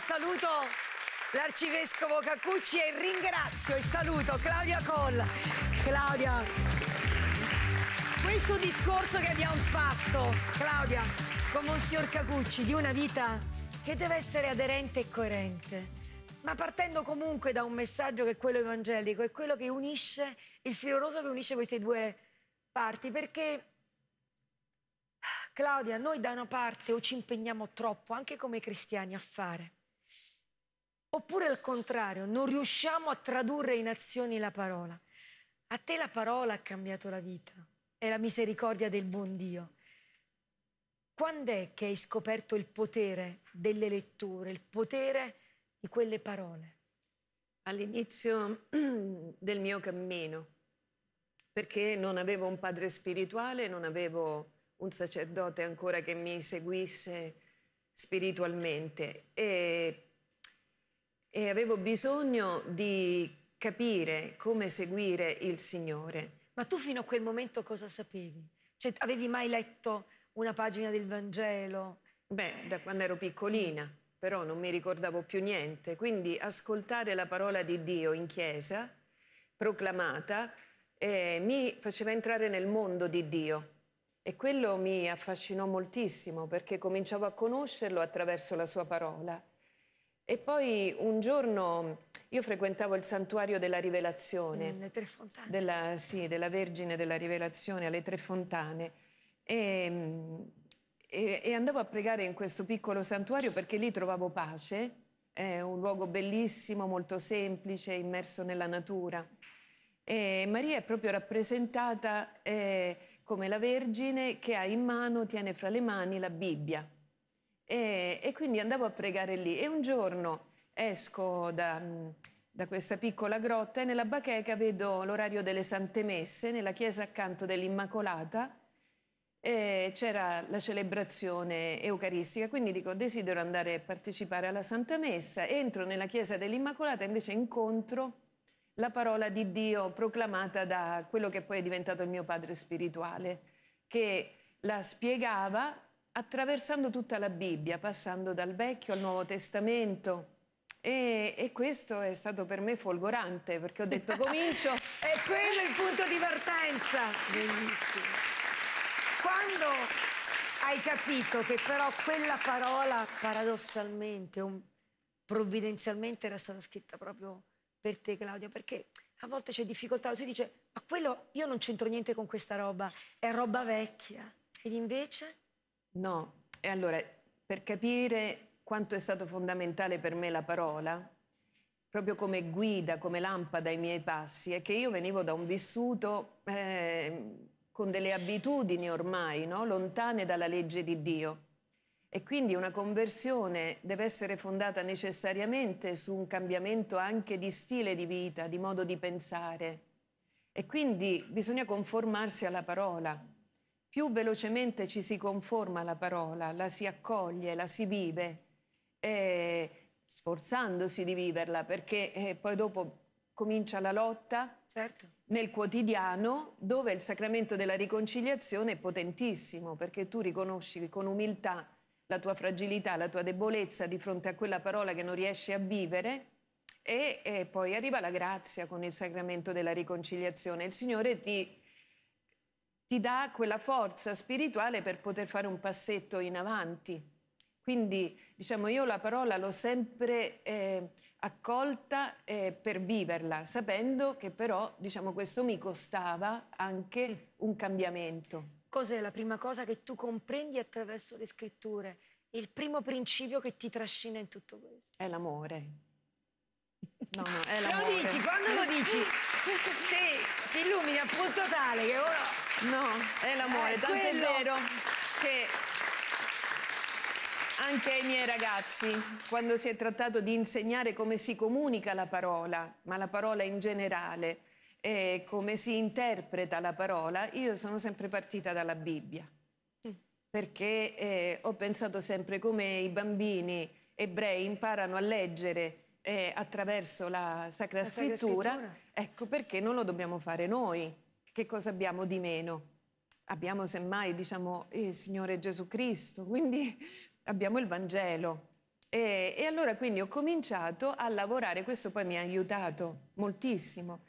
saluto l'arcivescovo Cacucci e ringrazio e saluto Claudia Colla. Claudia, questo discorso che abbiamo fatto, Claudia, con Monsignor Cacucci, di una vita che deve essere aderente e coerente ma partendo comunque da un messaggio che è quello evangelico, è quello che unisce, il filo rosso che unisce queste due parti, perché Claudia, noi da una parte o ci impegniamo troppo, anche come cristiani, a fare, Oppure al contrario, non riusciamo a tradurre in azioni la parola. A te la parola ha cambiato la vita, è la misericordia del buon Dio. Quando è che hai scoperto il potere delle letture, il potere di quelle parole? All'inizio del mio cammino, perché non avevo un padre spirituale, non avevo un sacerdote ancora che mi seguisse spiritualmente. E e avevo bisogno di capire come seguire il Signore. Ma tu fino a quel momento cosa sapevi? Cioè, avevi mai letto una pagina del Vangelo? Beh, da quando ero piccolina, però non mi ricordavo più niente. Quindi ascoltare la parola di Dio in chiesa, proclamata, eh, mi faceva entrare nel mondo di Dio. E quello mi affascinò moltissimo perché cominciavo a conoscerlo attraverso la sua parola e poi un giorno io frequentavo il santuario della Rivelazione. Mm, le Tre Fontane. Della, sì, della Vergine della Rivelazione alle Tre Fontane. E, mm, e, e, andavo a pregare in questo piccolo santuario perché lì trovavo pace. È un luogo bellissimo, molto semplice, immerso nella natura. E Maria è proprio rappresentata eh, come la Vergine che ha in mano, tiene fra le mani la Bibbia. E, e, quindi andavo a pregare lì. E un giorno esco da, da questa piccola grotta e nella bacheca vedo l'orario delle Sante Messe, nella chiesa accanto dell'Immacolata, c'era la celebrazione eucaristica, quindi dico desidero andare a partecipare alla Santa Messa, entro nella chiesa dell'Immacolata e invece incontro la parola di Dio proclamata da quello che poi è diventato il mio padre spirituale, che la spiegava attraversando tutta la Bibbia, passando dal Vecchio al Nuovo Testamento. E, e, questo è stato per me folgorante perché ho detto comincio è quello il punto di partenza bellissimo quando hai capito che però quella parola paradossalmente un, provvidenzialmente era stata scritta proprio per te Claudia perché a volte c'è difficoltà si dice ma quello io non c'entro niente con questa roba è roba vecchia ed invece No, e allora per capire quanto è stato fondamentale per me la parola, proprio come guida, come lampada ai miei passi, è che io venivo da un vissuto eh, con delle abitudini ormai no? lontane dalla legge di Dio. E quindi una conversione deve essere fondata necessariamente su un cambiamento anche di stile di vita, di modo di pensare. E quindi bisogna conformarsi alla parola più velocemente ci si conforma alla parola, la si accoglie, la si vive, eh, sforzandosi di viverla, perché eh, poi dopo comincia la lotta certo. nel quotidiano, dove il sacramento della riconciliazione è potentissimo, perché tu riconosci con umiltà la tua fragilità, la tua debolezza di fronte a quella parola che non riesci a vivere e, e poi arriva la grazia con il sacramento della riconciliazione. Il Signore ti ti dà quella forza spirituale per poter fare un passetto in avanti. Quindi, diciamo, io la parola l'ho sempre eh, accolta eh, per viverla, sapendo che però, diciamo, questo mi costava anche un cambiamento. Cos'è la prima cosa che tu comprendi attraverso le scritture? Il primo principio che ti trascina in tutto questo? È l'amore. No, no, è l'amore. Lo dici, quando lo dici? sì, ti illumini al punto tale che uno... No, è l'amore, eh, tanto quello... è vero che anche ai miei ragazzi, quando si è trattato di insegnare come si comunica la parola, ma la parola in generale, e come si interpreta la parola, io sono sempre partita dalla Bibbia, mm. perché eh, ho pensato sempre come i bambini ebrei imparano a leggere eh, attraverso la Sacra, la Sacra Scrittura, Scrittura, ecco perché non lo dobbiamo fare noi che cosa abbiamo di meno? Abbiamo semmai, diciamo, il Signore Gesù Cristo, quindi abbiamo il Vangelo. E, e allora quindi ho cominciato a lavorare, questo poi mi ha aiutato moltissimo.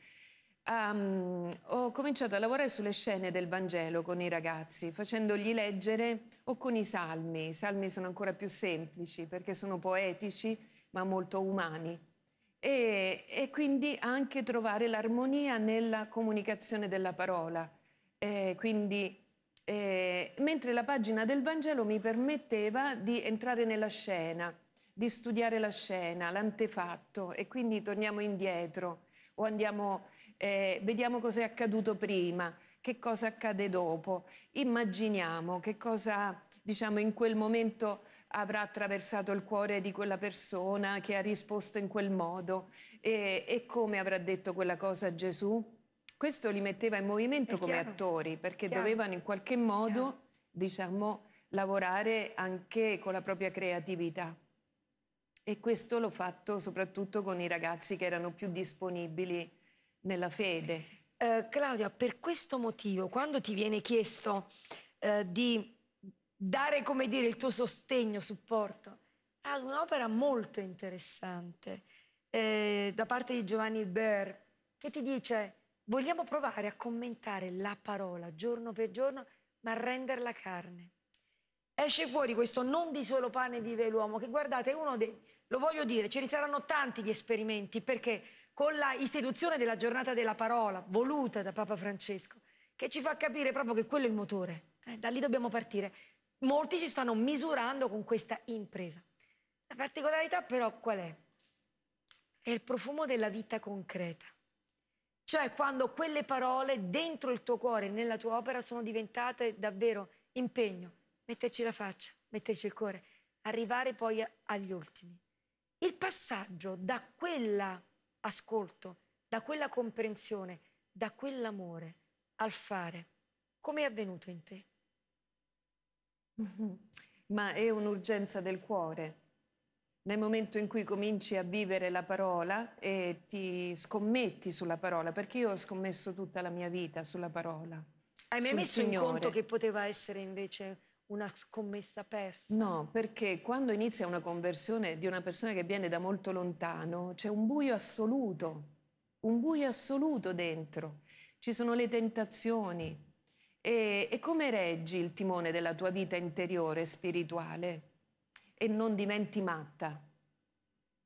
Um, ho cominciato a lavorare sulle scene del Vangelo con i ragazzi, facendogli leggere o con i salmi. I salmi sono ancora più semplici perché sono poetici ma molto umani e, e quindi anche trovare l'armonia nella comunicazione della parola. Eh, quindi, eh, mentre la pagina del Vangelo mi permetteva di entrare nella scena, di studiare la scena, l'antefatto, e quindi torniamo indietro o andiamo, eh, vediamo cosa è accaduto prima, che cosa accade dopo, immaginiamo che cosa diciamo in quel momento avrà attraversato il cuore di quella persona che ha risposto in quel modo e, e come avrà detto quella cosa a Gesù. Questo li metteva in movimento È come chiaro. attori perché chiaro. dovevano in qualche modo, diciamo, lavorare anche con la propria creatività. E questo l'ho fatto soprattutto con i ragazzi che erano più disponibili nella fede. Eh, Claudia, per questo motivo, quando ti viene chiesto eh, di dare, come dire, il tuo sostegno, supporto ad un'opera molto interessante eh, da parte di Giovanni Ber che ti dice vogliamo provare a commentare la parola giorno per giorno ma renderla carne. Esce fuori questo non di solo pane vive l'uomo, che guardate è uno dei, lo voglio dire, ce ne saranno tanti di esperimenti perché con l'istituzione della giornata della parola voluta da Papa Francesco, che ci fa capire proprio che quello è il motore, eh, da lì dobbiamo partire molti si stanno misurando con questa impresa. La particolarità però qual è? È il profumo della vita concreta. Cioè quando quelle parole dentro il tuo cuore, nella tua opera, sono diventate davvero impegno, metterci la faccia, metterci il cuore, arrivare poi agli ultimi. Il passaggio da quella ascolto, da quella comprensione, da quell'amore al fare, come è avvenuto in te? Ma è un'urgenza del cuore. Nel momento in cui cominci a vivere la parola e ti scommetti sulla parola, perché io ho scommesso tutta la mia vita sulla parola. Hai mai messo Signore. in conto che poteva essere invece una scommessa persa? No, perché quando inizia una conversione di una persona che viene da molto lontano, c'è un buio assoluto, un buio assoluto dentro. Ci sono le tentazioni, e, e come reggi il timone della tua vita interiore spirituale e non diventi matta?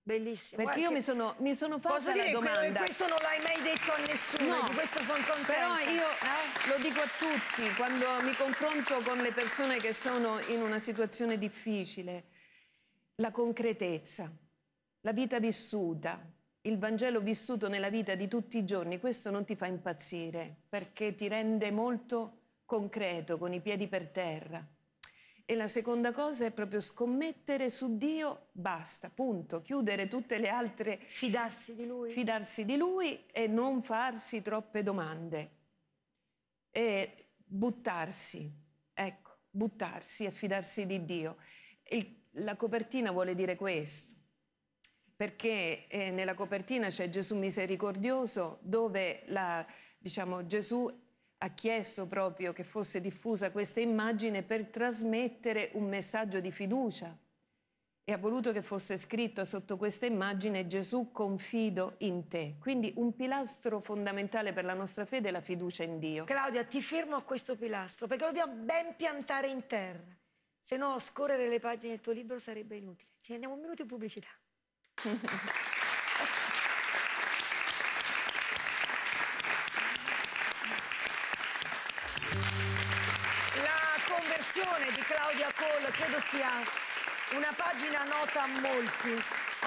Bellissimo. Perché eh, io mi sono, mi sono fatta la domanda. questo non l'hai mai detto a nessuno, no, di questo sono contenta. Però io eh? lo dico a tutti, quando mi confronto con le persone che sono in una situazione difficile, la concretezza, la vita vissuta, il Vangelo vissuto nella vita di tutti i giorni, questo non ti fa impazzire perché ti rende molto concreto, con i piedi per terra. E la seconda cosa è proprio scommettere su Dio, basta, punto, chiudere tutte le altre... Fidarsi di Lui. Fidarsi di Lui e non farsi troppe domande. E buttarsi, ecco, buttarsi e fidarsi di Dio. Il, la copertina vuole dire questo, perché eh, nella copertina c'è Gesù misericordioso dove la, diciamo, Gesù ha chiesto proprio che fosse diffusa questa immagine per trasmettere un messaggio di fiducia e ha voluto che fosse scritto sotto questa immagine Gesù confido in te. Quindi un pilastro fondamentale per la nostra fede è la fiducia in Dio. Claudia, ti fermo a questo pilastro perché lo dobbiamo ben piantare in terra, se no scorrere le pagine del tuo libro sarebbe inutile. Ci andiamo un minuto in pubblicità. canzone di Claudia Cole credo sia una pagina nota a molti.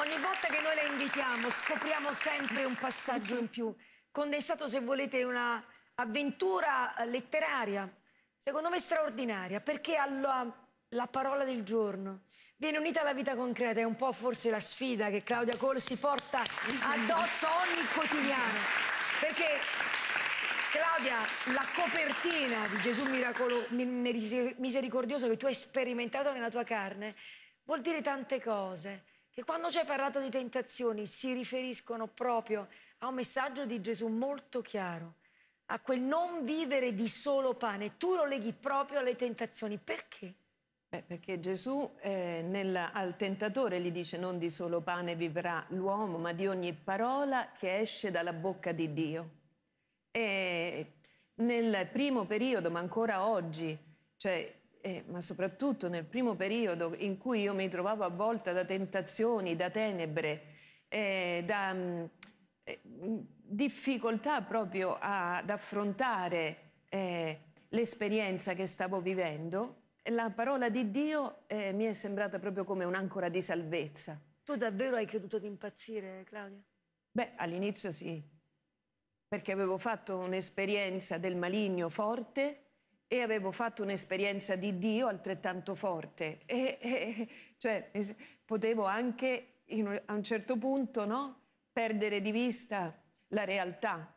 Ogni volta che noi la invitiamo scopriamo sempre un passaggio in più, condensato se volete una avventura letteraria, secondo me straordinaria, perché alla la parola del giorno viene unita alla vita concreta, è un po' forse la sfida che Claudia Cole si porta addosso ogni quotidiano, perché Claudia, la copertina di Gesù miracolo, misericordioso che tu hai sperimentato nella tua carne vuol dire tante cose. Che quando ci hai parlato di tentazioni si riferiscono proprio a un messaggio di Gesù molto chiaro, a quel non vivere di solo pane. Tu lo leghi proprio alle tentazioni. Perché? Beh, perché Gesù eh, nel, al tentatore gli dice non di solo pane vivrà l'uomo, ma di ogni parola che esce dalla bocca di Dio. E nel primo periodo, ma ancora oggi, cioè, eh, ma soprattutto nel primo periodo in cui io mi trovavo avvolta da tentazioni, da tenebre, eh, da mh, mm, eh, difficoltà proprio a, ad affrontare eh, l'esperienza che stavo vivendo, la parola di Dio eh, mi è sembrata proprio come un'ancora di salvezza. Tu davvero hai creduto di impazzire, Claudia? Beh, all'inizio sì perché avevo fatto un'esperienza del maligno forte e avevo fatto un'esperienza di Dio altrettanto forte. E, e cioè, potevo anche in, a un certo punto no, perdere di vista la realtà.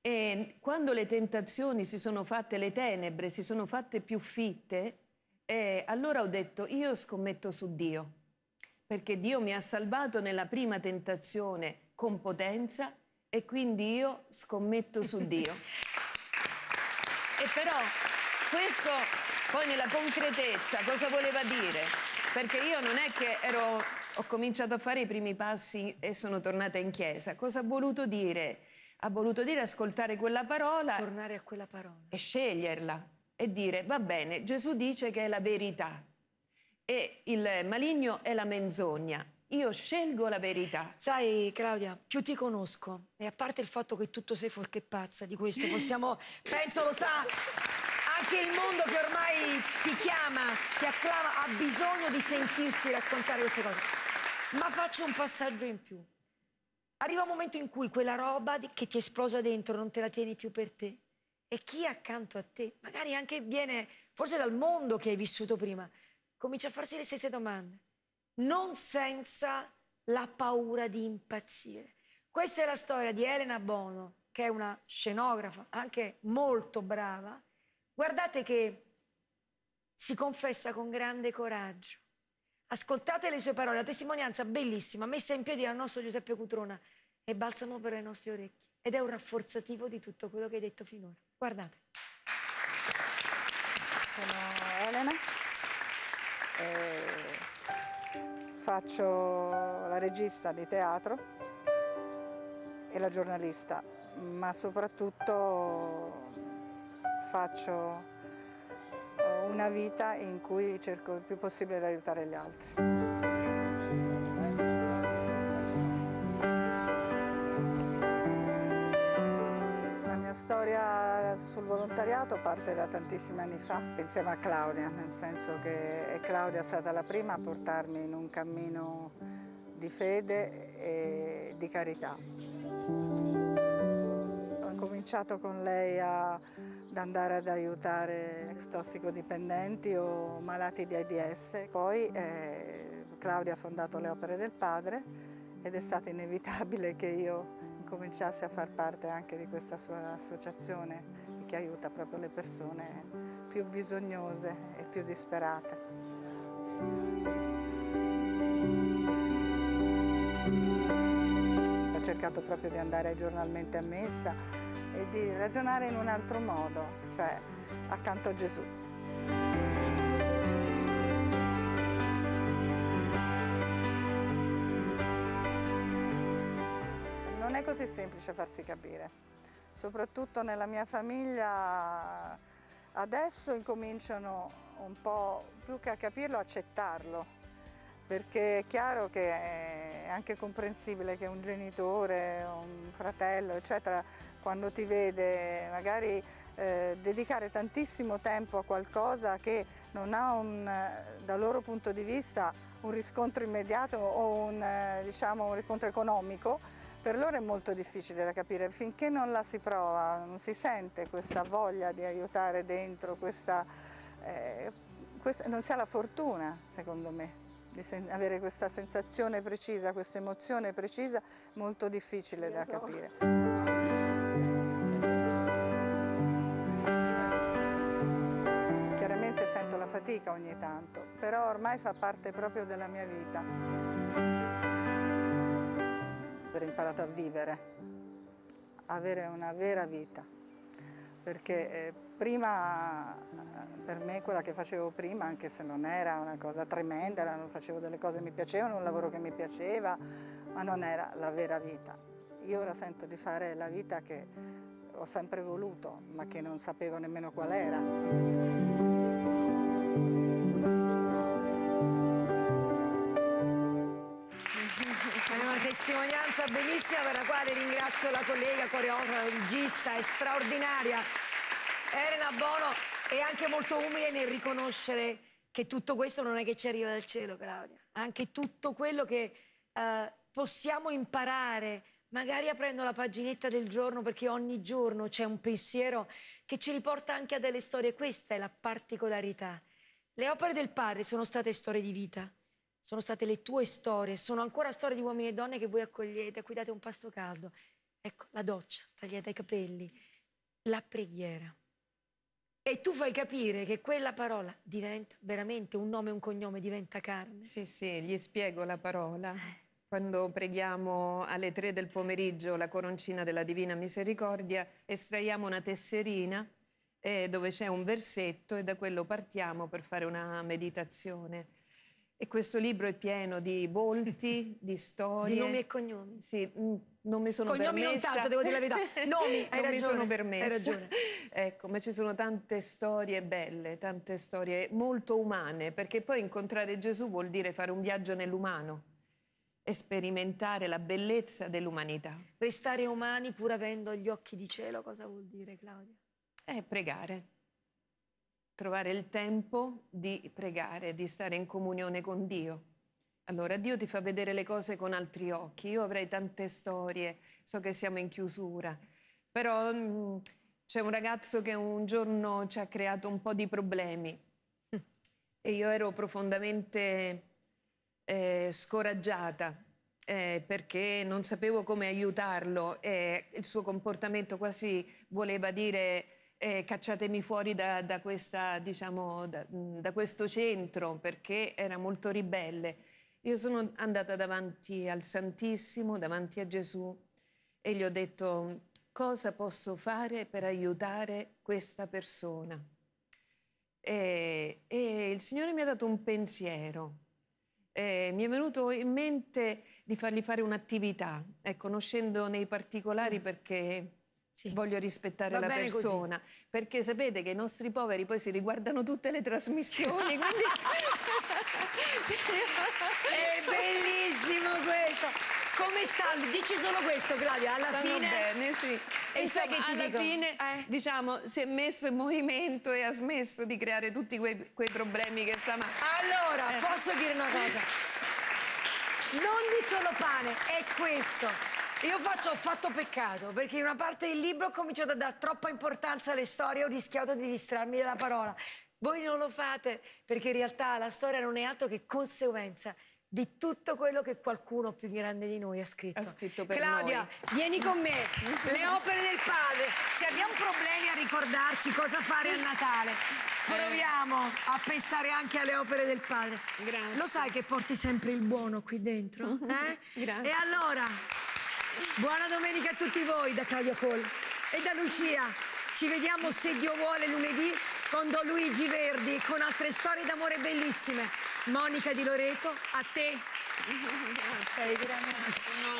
E quando le tentazioni si sono fatte, le tenebre si sono fatte più fitte, eh, allora ho detto io scommetto su Dio, perché Dio mi ha salvato nella prima tentazione con potenza e quindi io scommetto su Dio. e però questo poi nella concretezza cosa voleva dire? Perché io non è che ero, ho cominciato a fare i primi passi e sono tornata in chiesa. Cosa ha voluto dire? Ha voluto dire ascoltare quella parola. Tornare a quella parola. E sceglierla. E dire, va bene, Gesù dice che è la verità e il maligno è la menzogna. Io scelgo la verità. Sai, Claudia, più ti conosco, e a parte il fatto che tutto sei fuorché pazza, di questo possiamo, penso lo sa, anche il mondo che ormai ti chiama, ti acclama, ha bisogno di sentirsi raccontare queste cose. Ma faccio un passaggio in più. Arriva un momento in cui quella roba che ti esplosa dentro non te la tieni più per te. E chi è accanto a te, magari anche viene forse dal mondo che hai vissuto prima, comincia a farsi le stesse domande non senza la paura di impazzire. Questa è la storia di Elena Bono, che è una scenografa anche molto brava. Guardate che si confessa con grande coraggio. Ascoltate le sue parole, la testimonianza bellissima, messa in piedi dal nostro Giuseppe Cutrona, è balsamo per le nostre orecchie ed è un rafforzativo di tutto quello che hai detto finora. Guardate. Sono Elena. Eh faccio la regista di teatro e la giornalista, ma soprattutto faccio eh, una vita in cui cerco il più possibile di aiutare gli altri. storia sul volontariato parte da tantissimi anni fa, insieme a Claudia, nel senso che è Claudia è stata la prima a portarmi in un cammino di fede e di carità. Ho cominciato con lei a, ad andare ad aiutare ex tossicodipendenti o malati di AIDS. Poi eh, Claudia ha fondato le opere del padre ed è stato inevitabile che io cominciasse a far parte anche di questa sua associazione che aiuta proprio le persone più bisognose e più disperate. Ho cercato proprio di andare giornalmente a messa e di ragionare in un altro modo, cioè accanto a Gesù. Non è così semplice farsi capire, soprattutto nella mia famiglia adesso incominciano un po' più che a capirlo, accettarlo, perché è chiaro che è anche comprensibile che un genitore, un fratello, eccetera, quando ti vede magari eh, dedicare tantissimo tempo a qualcosa che non ha un, dal loro punto di vista un riscontro immediato o un, eh, diciamo, un riscontro economico, per loro è molto difficile da capire, finché non la si prova, non si sente questa voglia di aiutare dentro, questa, eh, questa, non si ha la fortuna, secondo me, di avere questa sensazione precisa, questa emozione precisa, molto difficile da so. Esatto. capire. sento la fatica ogni tanto, però ormai fa parte proprio della mia vita aver imparato a vivere, avere una vera vita, perché eh, prima, eh, per me quella che facevo prima, anche se non era una cosa tremenda, non facevo delle cose che mi piacevano, un lavoro che mi piaceva, ma non era la vera vita. Io ora sento di fare la vita che ho sempre voluto, ma che non sapevo nemmeno qual era. testimonianza bellissima per la quale ringrazio la collega coreografa, regista, straordinaria, Elena Bono, è anche molto umile nel riconoscere che tutto questo non è che ci arriva dal cielo, Claudia. Anche tutto quello che eh, possiamo imparare, magari aprendo la paginetta del giorno, perché ogni giorno c'è un pensiero che ci riporta anche a delle storie. Questa è la particolarità. Le opere del padre sono state storie di vita sono state le tue storie, sono ancora storie di uomini e donne che voi accogliete, a cui date un pasto caldo. Ecco, la doccia, tagliate i capelli, la preghiera. E tu fai capire che quella parola diventa veramente un nome e un cognome, diventa carne. Sì, sì, gli spiego la parola. Quando preghiamo alle tre del pomeriggio la coroncina della Divina Misericordia, estraiamo una tesserina eh, dove c'è un versetto e da quello partiamo per fare una meditazione e questo libro è pieno di volti, di storie. Di nomi e cognomi. Sì, mm, non mi sono cognomi permessa. Cognomi non tanto, devo dire la verità. nomi, hai non ragione, mi sono permessa. Hai ragione. Ecco, ma ci sono tante storie belle, tante storie molto umane, perché poi incontrare Gesù vuol dire fare un viaggio nell'umano sperimentare la bellezza dell'umanità. Restare umani pur avendo gli occhi di cielo, cosa vuol dire Claudia? È eh, pregare trovare il tempo di pregare, di stare in comunione con Dio. Allora, Dio ti fa vedere le cose con altri occhi. Io avrei tante storie, so che siamo in chiusura, però mm, c'è un ragazzo che un giorno ci ha creato un po' di problemi e io ero profondamente eh, scoraggiata eh, perché non sapevo come aiutarlo e il suo comportamento quasi voleva dire eh, cacciatemi fuori da, da, questa, diciamo, da, da questo centro perché era molto ribelle. Io sono andata davanti al Santissimo, davanti a Gesù e gli ho detto cosa posso fare per aiutare questa persona. E, e il Signore mi ha dato un pensiero, eh, mi è venuto in mente di fargli fare un'attività, ecco, conoscendo nei particolari perché sì. voglio rispettare Va la persona, così. perché sapete che i nostri poveri poi si riguardano tutte le trasmissioni, quindi... È bellissimo questo! Come sta? Dici solo questo, Claudia, alla stanno fine... bene, sì. E Insomma, sai che ti alla dico? fine, eh. diciamo, si è messo in movimento e ha smesso di creare tutti quei, quei problemi che stava... Allora, eh. posso dire una cosa? Non di solo pane, è questo. Io faccio, ho fatto peccato, perché in una parte del libro ho cominciato a dare troppa importanza alle storie e ho rischiato di distrarmi dalla parola. Voi non lo fate, perché in realtà la storia non è altro che conseguenza di tutto quello che qualcuno più grande di noi ha scritto. Ha scritto per Claudia, noi. vieni con me, le opere del padre. Se abbiamo problemi a ricordarci cosa fare a Natale, eh. proviamo a pensare anche alle opere del padre. Grazie. Lo sai che porti sempre il buono qui dentro? Eh? Grazie. E allora... Buona domenica a tutti voi da Claudia Col e da Lucia. Ci vediamo se Dio vuole lunedì con Don Luigi Verdi, con altre storie d'amore bellissime. Monica Di Loreto, a te. Sei veramente...